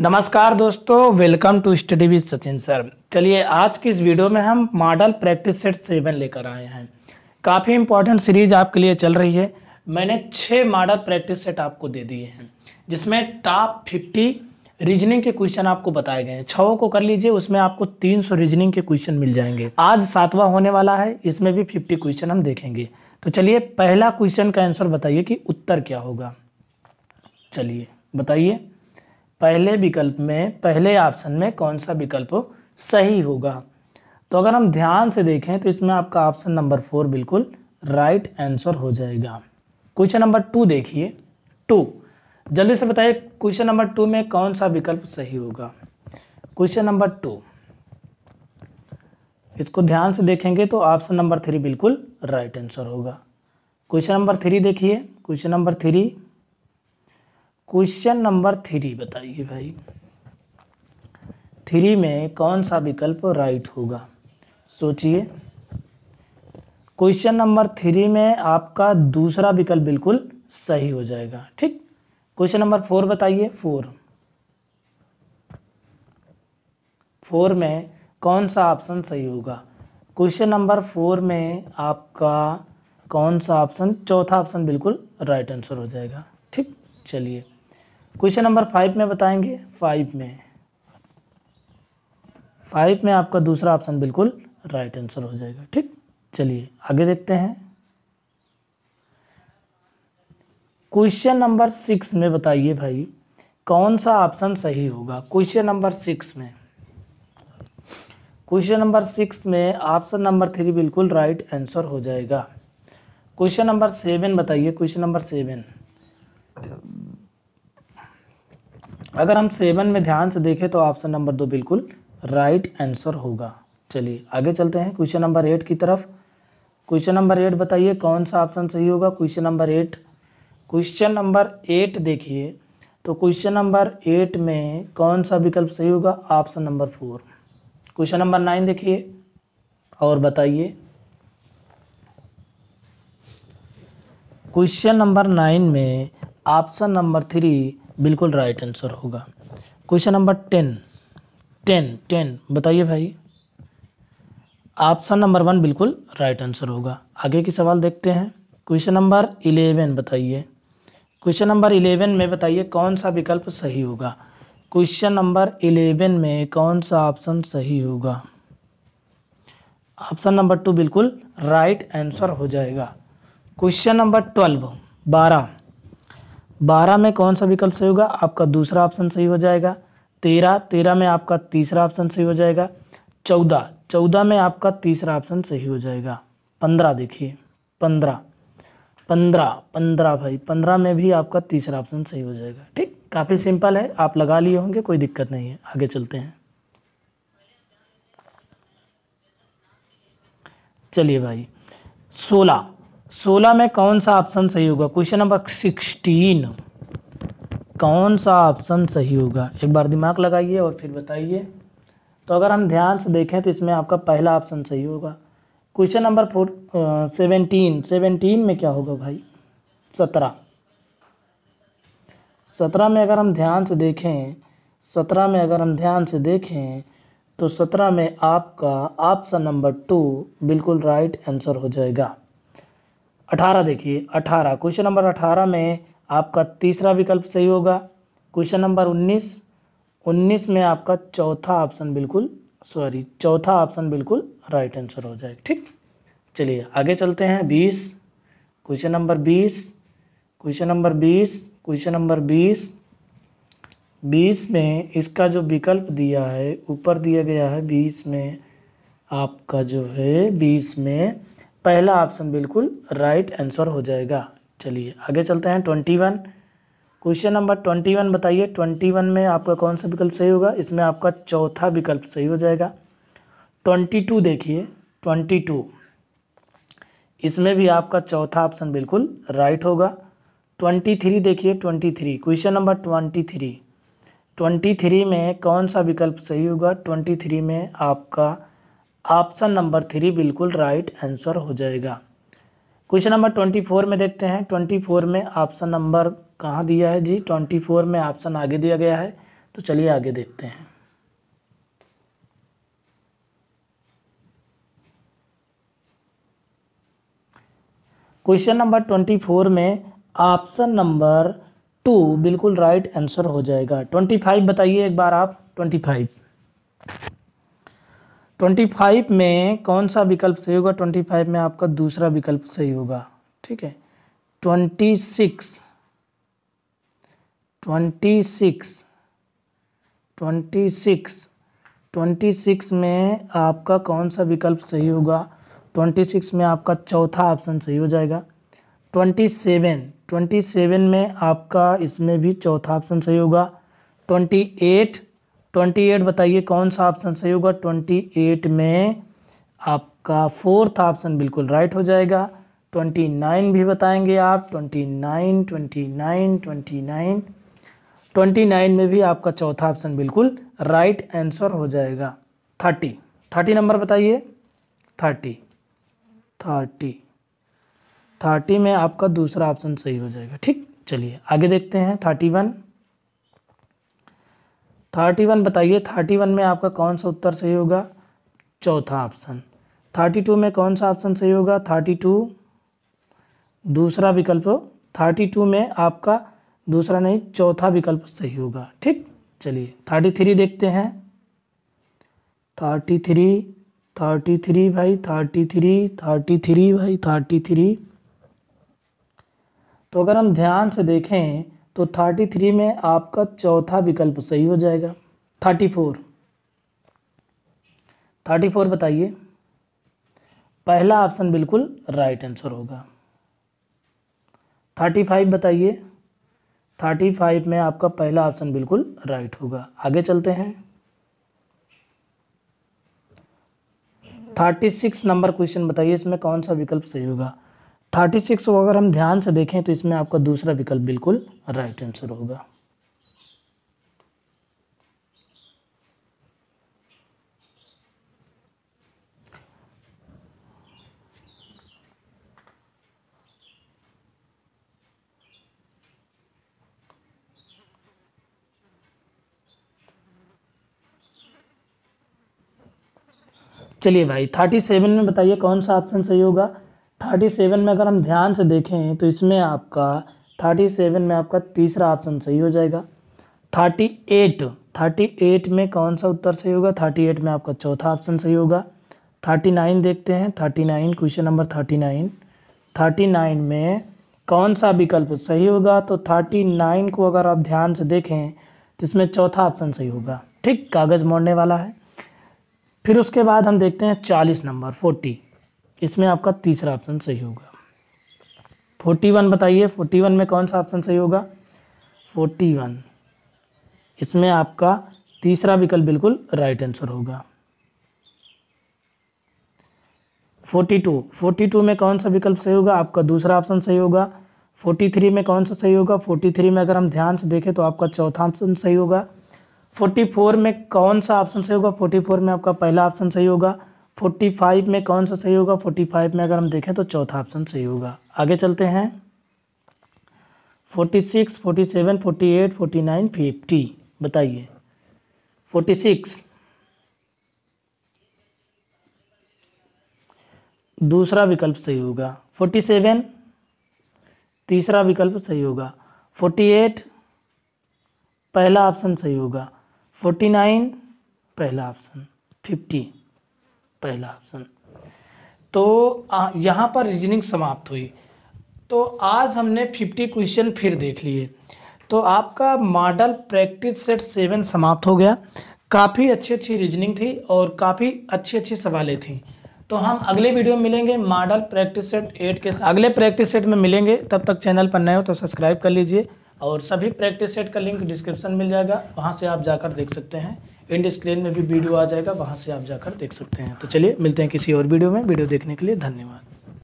नमस्कार दोस्तों welcome to study with Sachin sir चलिए आज की इस वीडियो में हम मॉडल प्रैक्टिस सेट सेवन लेकर आए हैं काफ़ी इंपॉर्टेंट सीरीज आपके लिए चल रही है मैंने छः मॉडल प्रैक्टिस सेट आपको दे दिए हैं जिसमें टॉप फिफ्टी रीजनिंग के क्वेश्चन आपको बताए गए हैं छओ को कर लीजिए उसमें आपको तीन सौ रीजनिंग के क्वेश्चन मिल जाएंगे आज सातवां होने वाला है इसमें भी फिफ्टी क्वेश्चन हम देखेंगे तो चलिए पहला क्वेश्चन का आंसर बताइए कि उत्तर क्या होगा चलिए बताइए पहले विकल्प में पहले ऑप्शन में कौन सा विकल्प सही होगा तो अगर हम ध्यान से देखें तो इसमें आपका ऑप्शन नंबर फोर बिल्कुल राइट आंसर हो जाएगा क्वेश्चन नंबर टू देखिए टू जल्दी से बताइए क्वेश्चन नंबर टू में कौन सा विकल्प सही होगा क्वेश्चन नंबर टू इसको ध्यान से देखेंगे तो ऑप्शन नंबर थ्री बिल्कुल राइट आंसर होगा क्वेश्चन नंबर थ्री देखिए question number three question number three बताइए भाई थ्री में कौन सा विकल्प राइट होगा सोचिए क्वेश्चन नंबर थ्री में आपका दूसरा विकल्प बिल्कुल सही हो जाएगा ठीक क्वेश्चन नंबर फोर बताइए फोर फोर में कौन सा ऑप्शन सही होगा क्वेश्चन नंबर फोर में आपका कौन सा ऑप्शन चौथा ऑप्शन बिल्कुल राइट आंसर हो जाएगा ठीक चलिए क्वेश्चन नंबर फाइव में बताएंगे फाइव में फाइव में आपका दूसरा ऑप्शन बिल्कुल राइट आंसर हो जाएगा ठीक चलिए आगे देखते हैं क्वेश्चन नंबर सिक्स में बताइए भाई कौन सा ऑप्शन सही होगा क्वेश्चन नंबर सिक्स में क्वेश्चन नंबर सिक्स में ऑप्शन नंबर थ्री बिल्कुल राइट आंसर हो जाएगा क्वेश्चन नंबर सेवन बताइए क्वेश्चन नंबर सेवन अगर हम सेवन में ध्यान से देखें तो ऑप्शन नंबर दो बिल्कुल राइट आंसर होगा चलिए आगे चलते हैं क्वेश्चन नंबर एट की तरफ क्वेश्चन नंबर एट बताइए कौन सा ऑप्शन सही होगा question number eight question number eight देखिए तो क्वेश्चन नंबर एट में कौन सा विकल्प सही होगा option number four question number nine देखिए और बताइए क्वेश्चन नंबर नाइन में ऑप्शन नंबर थ्री बिल्कुल राइट आंसर होगा question number ten ten ten बताइए भाई ऑप्शन नंबर वन बिल्कुल राइट आंसर होगा आगे की सवाल देखते हैं क्वेश्चन नंबर इलेवन बताइए क्वेश्चन नंबर इलेवन में बताइए कौन सा विकल्प सही होगा क्वेश्चन नंबर इलेवन में कौन सा ऑप्शन सही होगा ऑप्शन नंबर टू बिल्कुल राइट आंसर हो जाएगा क्वेश्चन नंबर ट्वेल्व बारह बारह में कौन सा विकल्प सही होगा आपका दूसरा ऑप्शन सही हो जाएगा तेरह तेरह में आपका तीसरा ऑप्शन सही हो जाएगा चौदह चौदह में आपका तीसरा ऑप्शन सही हो जाएगा पंद्रह देखिए पंद्रह पंद्रह पंद्रह भाई पंद्रह में भी आपका तीसरा ऑप्शन सही हो जाएगा ठीक काफ़ी सिंपल है आप लगा लिए होंगे कोई दिक्कत नहीं है आगे चलते हैं चलिए भाई सोलह सोलह में कौन सा ऑप्शन सही होगा क्वेश्चन नंबर सिक्सटीन कौन सा ऑप्शन सही होगा एक बार दिमाग लगाइए और फिर बताइए तो अगर हम ध्यान से देखें तो इसमें आपका पहला ऑप्शन सही होगा question number four seventeen seventeen में क्या होगा भाई सत्रह सत्रह में अगर हम ध्यान से देखें सत्रह में अगर हम ध्यान से देखें तो सत्रह में आपका ऑप्शन नंबर टू बिल्कुल राइट आंसर हो जाएगा अठारह देखिए अठारह क्वेश्चन नंबर अठारह में आपका तीसरा विकल्प सही होगा क्वेश्चन नंबर उन्नीस उन्नीस में आपका चौथा ऑप्शन बिल्कुल सॉरी चौथा ऑप्शन बिल्कुल राइट आंसर हो जाएगा ठीक चलिए आगे चलते हैं बीस क्वेश्चन नंबर बीस क्वेश्चन नंबर बीस क्वेश्चन नंबर बीस बीस में इसका जो विकल्प दिया है ऊपर दिया गया है बीस में आपका जो है बीस में पहला ऑप्शन बिल्कुल राइट आंसर हो जाएगा चलिए आगे चलते हैं twenty one question number twenty one बताइए ट्वेंटी वन में आपका कौन सा विकल्प सही होगा इसमें आपका चौथा विकल्प सही हो जाएगा ट्वेंटी टू देखिए ट्वेंटी टू इसमें भी आपका चौथा ऑप्शन बिल्कुल राइट होगा ट्वेंटी थ्री देखिए twenty three question number twenty three twenty three में कौन सा विकल्प सही होगा ट्वेंटी थ्री में आपका ऑप्शन नंबर थ्री बिल्कुल राइट आंसर हो जाएगा क्वेश्चन नंबर ट्वेंटी फोर में देखते हैं ट्वेंटी फोर में ऑप्शन नंबर कहाँ दिया है जी ट्वेंटी फोर में ऑप्शन आगे दिया गया है तो चलिए आगे देखते हैं क्वेश्चन नंबर ट्वेंटी फोर में ऑप्शन नंबर टू बिल्कुल राइट आंसर हो जाएगा ट्वेंटी फाइव बताइए एक बार आप ट्वेंटी फाइव ट्वेंटी फाइव में कौन सा विकल्प सही होगा ट्वेंटी फाइव में आपका दूसरा विकल्प सही होगा ठीक है twenty six twenty six twenty six twenty six में आपका कौन सा विकल्प सही होगा ट्वेंटी सिक्स में आपका चौथा ऑप्शन सही हो जाएगा ट्वेंटी सेवन ट्वेंटी सेवन में आपका इसमें भी चौथा ऑप्शन सही होगा ट्वेंटी एट ट्वेंटी एट बताइए कौन सा ऑप्शन सही होगा ट्वेंटी एट में आपका फोर्थ ऑप्शन बिल्कुल राइट हो जाएगा ट्वेंटी नाइन भी बताएंगे आप twenty nine twenty nine twenty nine twenty nine में भी आपका चौथा ऑप्शन बिल्कुल राइट आंसर हो जाएगा थर्टी थर्टी नंबर बताइए थर्टी थर्टी थर्टी में आपका दूसरा ऑप्शन सही हो जाएगा ठीक चलिए आगे देखते हैं थर्टी वन थर्टी वन बताइए थर्टी वन में आपका कौन सा उत्तर सही होगा चौथा ऑप्शन थर्टी टू में कौन सा ऑप्शन सही होगा थर्टी टू दूसरा विकल्प थर्टी टू में आपका दूसरा नहीं चौथा विकल्प सही होगा ठीक चलिए थर्टी थ्री देखते हैं थर्टी थ्री थर्टी थ्री भाई थर्टी थ्री थर्टी थ्री भाई थर्टी थ्री तो अगर हम ध्यान से देखें तो थर्टी थ्री में आपका चौथा विकल्प सही हो जाएगा थर्टी फोर थर्टी फोर बताइए पहला ऑप्शन बिल्कुल राइट आंसर होगा थर्टी फाइव बताइए थर्टी फाइव में आपका पहला ऑप्शन बिल्कुल राइट होगा आगे चलते हैं थर्टी सिक्स नंबर क्वेश्चन बताइए इसमें कौन सा विकल्प सही होगा थर्टी सिक्स को अगर हम ध्यान से देखें तो इसमें आपका दूसरा विकल्प बिल्कुल राइट आंसर होगा चलिए भाई थर्टी सेवन में बताइए कौन सा ऑप्शन सही होगा थर्टी सेवन में अगर हम ध्यान से देखें तो इसमें आपका थर्टी सेवन में आपका तीसरा ऑप्शन सही हो जाएगा थर्टी एट थर्टी एट में कौन सा उत्तर सही होगा थर्टी एट में आपका चौथा ऑप्शन सही होगा थर्टी नाइन देखते हैं thirty nine question number thirty nine thirty nine में कौन सा विकल्प सही होगा तो थर्टी नाइन को अगर आप ध्यान से देखें तो इसमें चौथा ऑप्शन सही होगा ठीक कागज़ मोड़ने वाला है फिर उसके बाद हम देखते हैं चालीस नंबर फोर्टी इसमें आपका तीसरा ऑप्शन सही होगा फोर्टी वन बताइए फोर्टी वन में कौन सा ऑप्शन सही होगा फोर्टी वन इसमें आपका तीसरा विकल्प बिल्कुल राइट आंसर होगा फोर्टी टू फोर्टी टू में कौन सा विकल्प सही होगा आपका दूसरा ऑप्शन सही होगा फोर्टी थ्री में कौन सा सही होगा फोर्टी थ्री में अगर हम ध्यान से देखें तो आपका चौथा ऑप्शन सही होगा फोर्टी फोर में कौन सा ऑप्शन सही होगा फोर्टी फोर में आपका पहला ऑप्शन सही होगा फोर्टी फाइव में कौन सा सही होगा फोर्टी फाइव में अगर हम देखें तो चौथा ऑप्शन सही होगा आगे चलते हैं forty six forty seven forty eight forty nine fifty बताइए फोर्टी सिक्स दूसरा विकल्प सही होगा फोर्टी सेवन तीसरा विकल्प सही होगा फोर्टी एट पहला ऑप्शन सही होगा फोर्टी नाइन पहला ऑप्शन फिफ्टी पहला ऑप्शन तो यहाँ पर रीजनिंग समाप्त हुई तो आज हमने फिफ्टी क्वेश्चन फिर देख लिए तो आपका मॉडल प्रैक्टिस सेट सेवन समाप्त हो गया काफ़ी अच्छी अच्छी रीजनिंग थी और काफ़ी अच्छी अच्छी सवालें थी तो हम अगले वीडियो में मिलेंगे मॉडल प्रैक्टिस सेट एट के अगले प्रैक्टिस सेट में मिलेंगे तब तक चैनल पर नए हो तो सब्सक्राइब कर लीजिए और सभी प्रैक्टिस सेट का लिंक डिस्क्रिप्शन मिल जाएगा वहाँ से आप जाकर देख सकते हैं इंड स्क्रीन में भी वीडियो आ जाएगा वहाँ से आप जाकर देख सकते हैं तो चलिए मिलते हैं किसी और वीडियो में वीडियो देखने के लिए धन्यवाद